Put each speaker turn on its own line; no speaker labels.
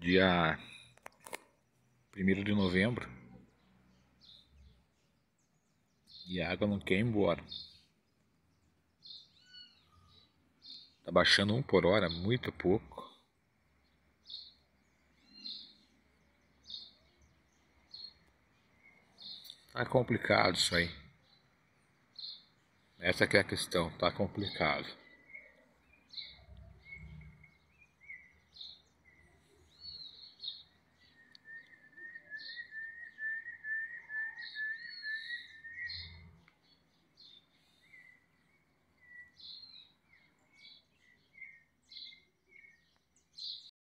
dia 1 de novembro.
E a água não quer ir embora. Tá baixando um por hora, muito pouco.
Tá complicado isso aí. Essa é a questão, tá complicado.